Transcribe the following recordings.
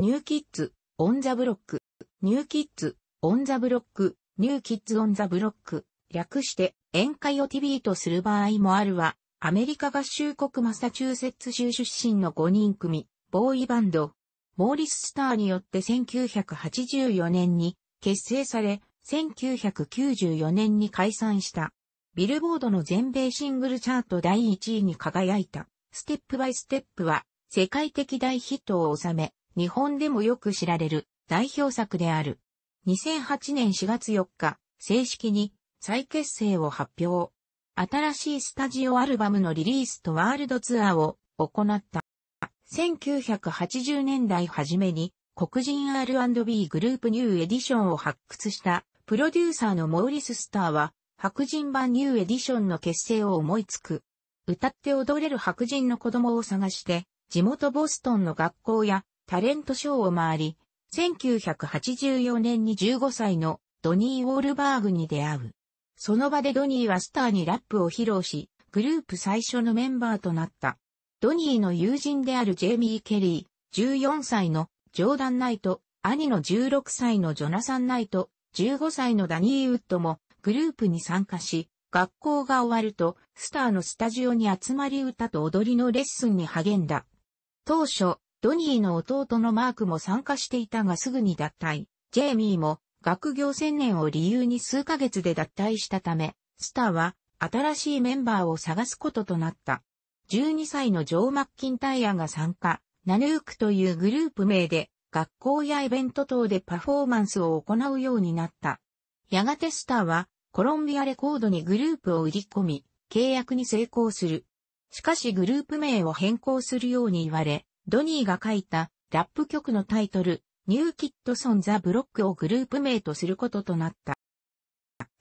ニューキッズ、オンザブロック、ニューキッズ、オンザブロック、ニューキッズオンザブロック、略して宴会をティビーとする場合もあるわ。アメリカ合衆国マサチューセッツ州出身の5人組、ボーイバンド、モーリス・スターによって1984年に結成され、1994年に解散した。ビルボードの全米シングルチャート第1位に輝いた、ステップバイステップは、世界的大ヒットを収め、日本でもよく知られる代表作である。2008年4月4日、正式に再結成を発表。新しいスタジオアルバムのリリースとワールドツアーを行った。1980年代初めに黒人 R&B グループニューエディションを発掘したプロデューサーのモーリス・スターは白人版ニューエディションの結成を思いつく。歌って踊れる白人の子供を探して地元ボストンの学校やタレントショーを回り、1984年に15歳のドニー・ウォールバーグに出会う。その場でドニーはスターにラップを披露し、グループ最初のメンバーとなった。ドニーの友人であるジェイミー・ケリー、14歳のジョーダン・ナイト、兄の16歳のジョナサン・ナイト、15歳のダニー・ウッドもグループに参加し、学校が終わると、スターのスタジオに集まり歌と踊りのレッスンに励んだ。当初、ドニーの弟のマークも参加していたがすぐに脱退。ジェイミーも学業専念を理由に数ヶ月で脱退したため、スターは新しいメンバーを探すこととなった。12歳のジョー・マッキンタイヤが参加、ナヌークというグループ名で学校やイベント等でパフォーマンスを行うようになった。やがてスターはコロンビアレコードにグループを売り込み、契約に成功する。しかしグループ名を変更するように言われ、ドニーが書いたラップ曲のタイトル、ニューキッドソン・ザ・ブロックをグループ名とすることとなった。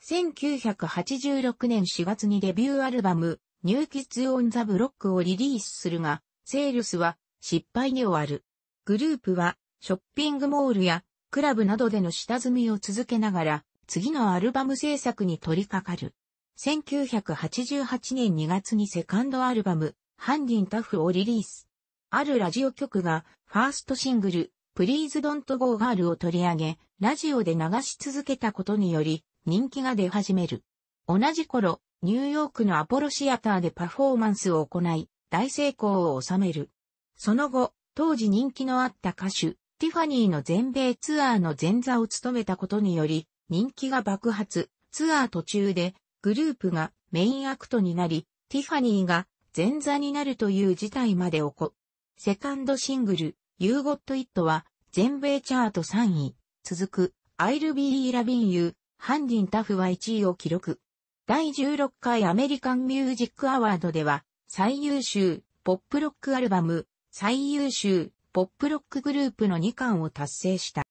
1986年4月にデビューアルバム、ニューキッズ・オン・ザ・ブロックをリリースするが、セールスは失敗に終わる。グループは、ショッピングモールやクラブなどでの下積みを続けながら、次のアルバム制作に取り掛かる。1988年2月にセカンドアルバム、ハンディンタフをリリース。あるラジオ局が、ファーストシングル、プリーズドントゴーガールを取り上げ、ラジオで流し続けたことにより、人気が出始める。同じ頃、ニューヨークのアポロシアターでパフォーマンスを行い、大成功を収める。その後、当時人気のあった歌手、ティファニーの全米ツアーの前座を務めたことにより、人気が爆発、ツアー途中で、グループがメインアクトになり、ティファニーが前座になるという事態まで起こセカンドシングル、You Got It は、全米チャート3位、続く、I'll Be Loving You、ハンディンタフは1位を記録。第16回アメリカンミュージックアワードでは、最優秀、ポップロックアルバム、最優秀、ポップロックグループの2巻を達成した。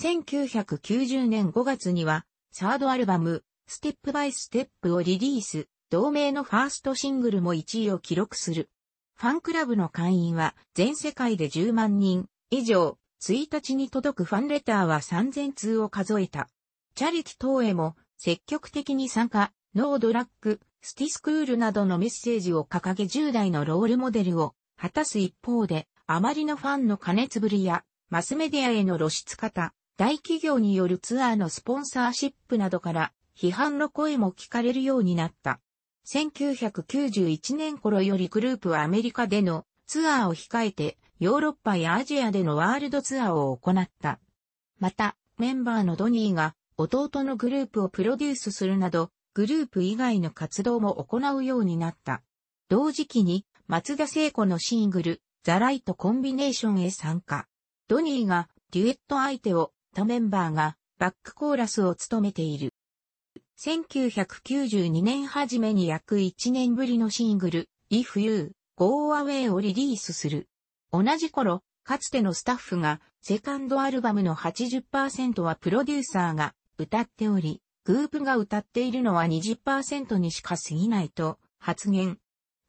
1990年5月には、サードアルバム、ステップバイステップをリリース、同名のファーストシングルも1位を記録する。ファンクラブの会員は全世界で10万人以上、1日に届くファンレターは3000通を数えた。チャリティ等へも積極的に参加、ノードラック、スティスクールなどのメッセージを掲げ10代のロールモデルを果たす一方で、あまりのファンの加熱ぶりや、マスメディアへの露出方、大企業によるツアーのスポンサーシップなどから批判の声も聞かれるようになった。1991年頃よりグループはアメリカでのツアーを控えて、ヨーロッパやアジアでのワールドツアーを行った。また、メンバーのドニーが弟のグループをプロデュースするなど、グループ以外の活動も行うようになった。同時期に、松田聖子のシングル、ザ・ライト・コンビネーションへ参加。ドニーがデュエット相手を、他メンバーがバックコーラスを務めている。1992年初めに約1年ぶりのシングル、If You Go Away をリリースする。同じ頃、かつてのスタッフが、セカンドアルバムの80%はプロデューサーが歌っており、グープが歌っているのは20%にしか過ぎないと発言。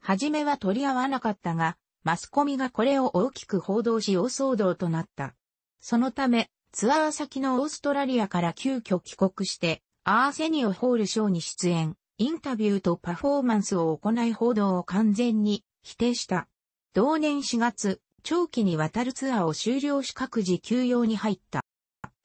はじめは取り合わなかったが、マスコミがこれを大きく報道し大騒動となった。そのため、ツアー先のオーストラリアから急遽帰国して、アーセニオ・ホールショーに出演、インタビューとパフォーマンスを行い報道を完全に否定した。同年4月、長期にわたるツアーを終了し各自休養に入った。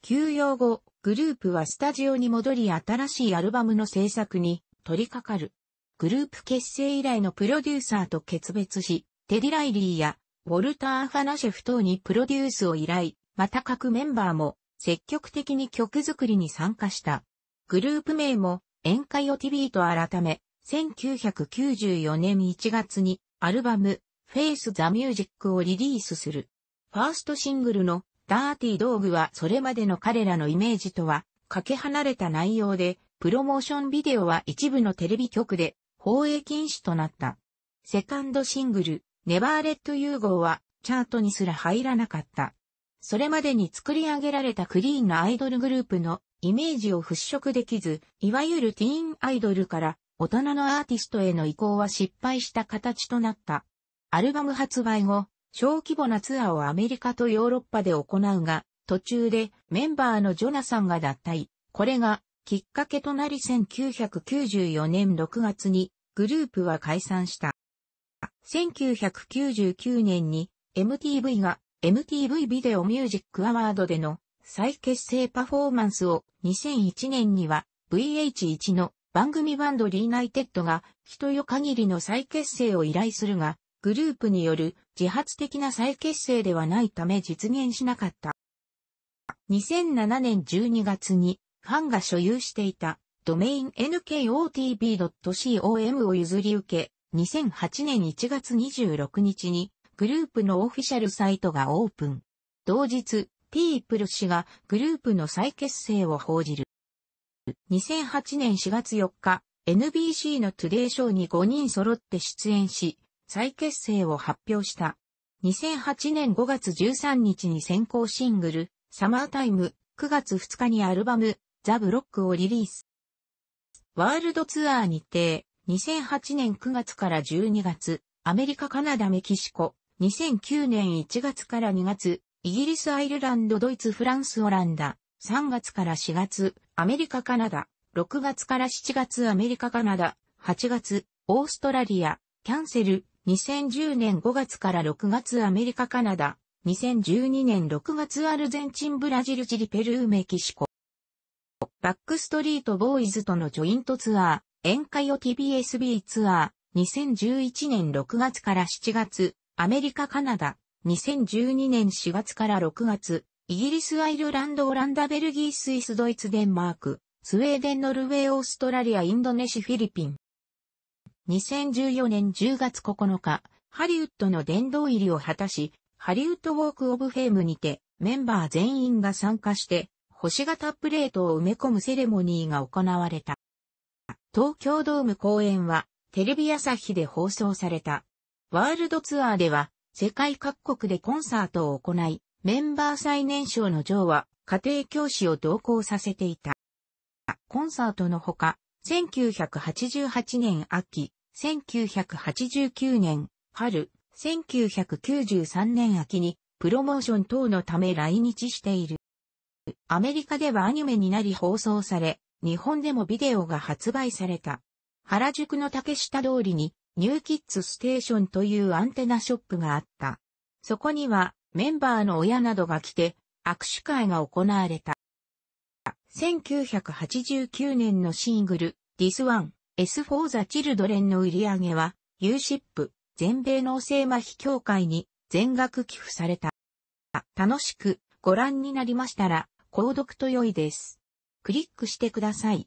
休養後、グループはスタジオに戻り新しいアルバムの制作に取り掛かる。グループ結成以来のプロデューサーと決別し、テディ・ライリーやウォルター・ファナシェフ等にプロデュースを依頼、また各メンバーも積極的に曲作りに参加した。グループ名も宴会を TV と改め、1994年1月にアルバム Face the Music をリリースする。ファーストシングルのダーティー道具はそれまでの彼らのイメージとはかけ離れた内容で、プロモーションビデオは一部のテレビ局で放映禁止となった。セカンドシングル、ネバーレット融合はチャートにすら入らなかった。それまでに作り上げられたクリーンなアイドルグループのイメージを払拭できず、いわゆるティーンアイドルから大人のアーティストへの移行は失敗した形となった。アルバム発売後、小規模なツアーをアメリカとヨーロッパで行うが、途中でメンバーのジョナさんが脱退。これがきっかけとなり1994年6月にグループは解散した。1999年に MTV が MTV ビデオミュージックアワードでの再結成パフォーマンスを2001年には VH1 の番組バンドリーナイテッドが人よ限りの再結成を依頼するが、グループによる自発的な再結成ではないため実現しなかった。2007年12月にファンが所有していたドメイン nkotb.com を譲り受け、2008年1月26日にグループのオフィシャルサイトがオープン。同日、ピープル氏がグループの再結成を報じる。2008年4月4日、NBC のトゥデイショーに5人揃って出演し、再結成を発表した。2008年5月13日に先行シングル、サマータイム、9月2日にアルバム、ザ・ブロックをリリース。ワールドツアーに定、2008年9月から12月、アメリカ、カナダ、メキシコ、2009年1月から2月、イギリス、アイルランド、ドイツ、フランス、オランダ、3月から4月、アメリカ、カナダ、6月から7月、アメリカ、カナダ、8月、オーストラリア、キャンセル、2010年5月から6月、アメリカ、カナダ、2012年6月、アルゼンチン、ブラジル、チリ、ペルー、メキシコ。バックストリートボーイズとのジョイントツアー、宴会を TBSB ツアー、2011年6月から7月、アメリカカナダ、2012年4月から6月、イギリス、アイルランド、オランダ、ベルギー、スイス、ドイツ、デンマーク、スウェーデン、ノルウェー、オーストラリア、インドネシア、フィリピン。2014年10月9日、ハリウッドの殿堂入りを果たし、ハリウッドウォークオブフェームにて、メンバー全員が参加して、星型プレートを埋め込むセレモニーが行われた。東京ドーム公演は、テレビ朝日で放送された。ワールドツアーでは、世界各国でコンサートを行い、メンバー最年少のジョーは家庭教師を同行させていた。コンサートのほか、1988年秋、1989年春、1993年秋にプロモーション等のため来日している。アメリカではアニメになり放送され、日本でもビデオが発売された。原宿の竹下通りにニューキッズステーションというアンテナショップがあった。そこにはメンバーの親などが来て握手会が行われた。1989年のシングル This One S for the Children の売り上げは USHIP 全米脳性麻痺協会に全額寄付された。楽しくご覧になりましたら購読と良いです。クリックしてください。